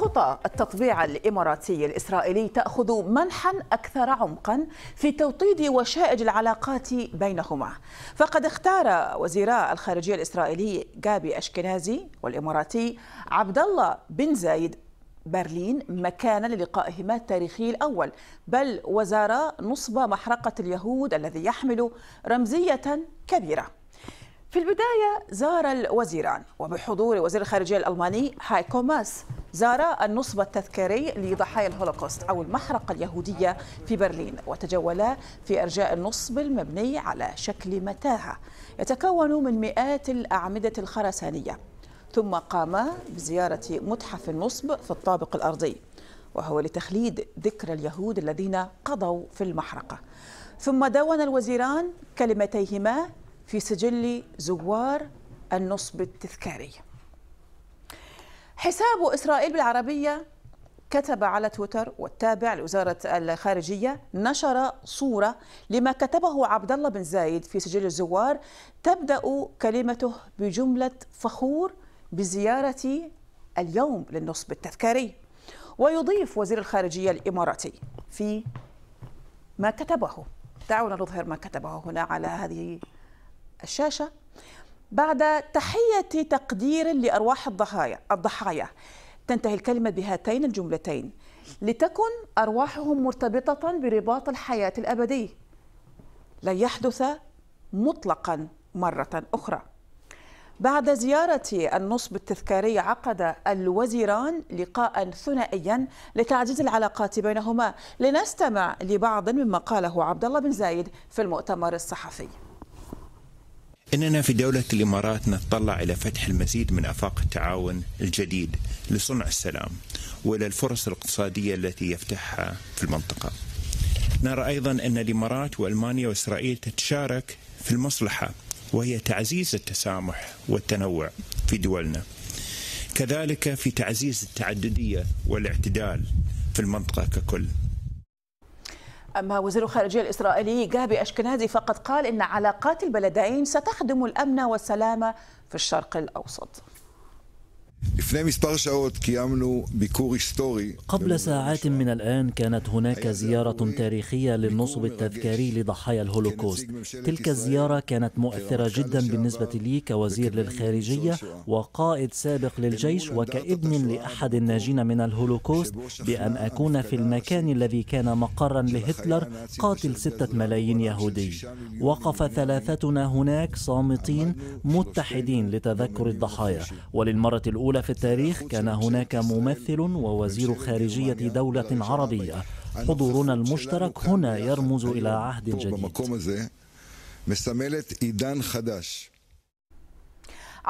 خطى التطبيع الاماراتي الاسرائيلي تاخذ منحا اكثر عمقا في توطيد وشائج العلاقات بينهما فقد اختار وزيرا الخارجيه الاسرائيلي جابي اشكنازي والاماراتي عبد الله بن زايد برلين مكانا للقائهما التاريخي الأول بل وزارا نصب محرقة اليهود الذي يحمل رمزية كبيرة في البداية زار الوزيران وبحضور وزير الخارجية الألماني هايكو ماس زار النصب التذكاري لضحايا الهولوكوست أو المحرقة اليهودية في برلين وتجولا في أرجاء النصب المبني على شكل متاهة يتكون من مئات الأعمدة الخرسانية ثم قام بزيارة متحف النصب في الطابق الأرضي وهو لتخليد ذكرى اليهود الذين قضوا في المحرقة ثم دون الوزيران كلمتيهما في سجل زوار النصب التذكاري حساب إسرائيل بالعربية كتب على تويتر والتابع لوزارة الخارجية نشر صورة لما كتبه عبد الله بن زايد في سجل الزوار تبدأ كلمته بجملة فخور بزيارتي اليوم للنصب التذكاري ويضيف وزير الخارجية الإماراتي في ما كتبه دعونا نظهر ما كتبه هنا على هذه الشاشة بعد تحية تقدير لأرواح الضحايا الضحايا تنتهي الكلمة بهاتين الجملتين لتكن أرواحهم مرتبطة برباط الحياة الأبدي لن يحدث مطلقا مرة أخرى بعد زيارة النصب التذكاري عقد الوزيران لقاء ثنائيا لتعزيز العلاقات بينهما لنستمع لبعض مما قاله عبد الله بن زايد في المؤتمر الصحفي إننا في دولة الإمارات نتطلع إلى فتح المزيد من آفاق التعاون الجديد لصنع السلام وإلى الفرص الاقتصادية التي يفتحها في المنطقة نرى أيضا أن الإمارات وألمانيا وإسرائيل تتشارك في المصلحة وهي تعزيز التسامح والتنوع في دولنا كذلك في تعزيز التعددية والاعتدال في المنطقة ككل أما وزير الخارجية الإسرائيلي جابي أشكنازي فقد قال إن علاقات البلدين ستخدم الأمن والسلامة في الشرق الأوسط قبل ساعات من الآن كانت هناك زيارة تاريخية للنصب التذكاري لضحايا الهولوكوست تلك الزيارة كانت مؤثرة جدا بالنسبة لي كوزير للخارجية وقائد سابق للجيش وكابن لأحد الناجين من الهولوكوست بأن أكون في المكان الذي كان مقرا لهتلر قاتل ستة ملايين يهودي وقف ثلاثتنا هناك صامتين متحدين لتذكر الضحايا وللمرة الأولى الأولى في التاريخ كان هناك ممثل ووزير خارجية دولة عربية حضورنا المشترك هنا يرمز إلى عهد جديد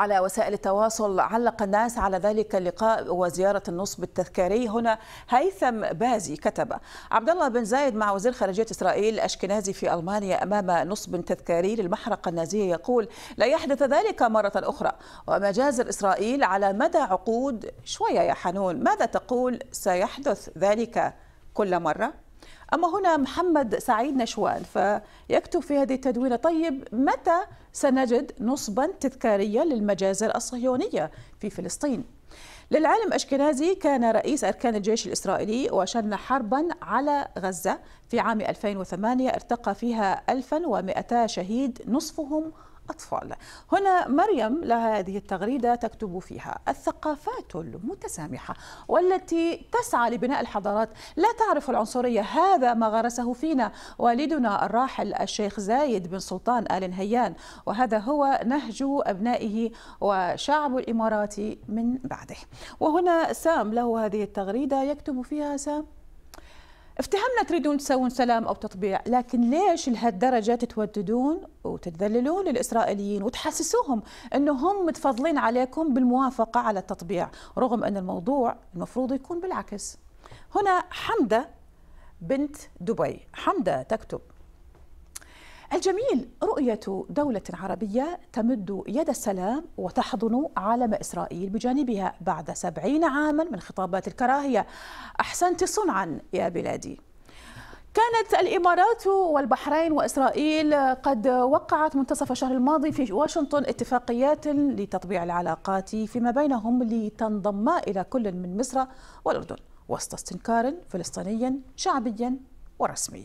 على وسائل التواصل علق الناس على ذلك اللقاء وزيارة النصب التذكاري هنا هيثم بازي كتب عبد الله بن زايد مع وزير خارجية إسرائيل أشكنازي في ألمانيا أمام نصب تذكاري للمحرقة النازية يقول لا يحدث ذلك مرة أخرى ومجازر إسرائيل على مدى عقود شوية يا حنون ماذا تقول سيحدث ذلك كل مرة؟ أما هنا محمد سعيد نشوان فيكتب في هذه التدوينة طيب متى سنجد نصبا تذكاريا للمجازر الصهيونية في فلسطين؟ للعالم أشكنازي كان رئيس أركان الجيش الإسرائيلي وشن حربا على غزة في عام 2008 ارتقى فيها 1200 شهيد نصفهم الأطفال هنا مريم لها هذه التغريدة تكتب فيها الثقافات المتسامحة والتي تسعى لبناء الحضارات لا تعرف العنصرية هذا ما غرسه فينا والدنا الراحل الشيخ زايد بن سلطان آل نهيان وهذا هو نهج أبنائه وشعب الإمارات من بعده وهنا سام له هذه التغريدة يكتب فيها سام افتهمنا تريدون تسوون سلام او تطبيع لكن ليش لهالدرجه تتوددون وتتذللون للاسرائيليين وتحسسوهم انه هم متفضلين عليكم بالموافقه على التطبيع رغم ان الموضوع المفروض يكون بالعكس هنا حمده بنت دبي حمده تكتب الجميل رؤية دولة عربية تمد يد السلام وتحضن عالم إسرائيل بجانبها بعد سبعين عاما من خطابات الكراهية أحسنت صنعا يا بلادي كانت الامارات والبحرين واسرائيل قد وقعت منتصف الشهر الماضي في واشنطن اتفاقيات لتطبيع العلاقات فيما بينهم لتنضم الى كل من مصر والاردن وسط استنكار فلسطيني شعبي ورسمي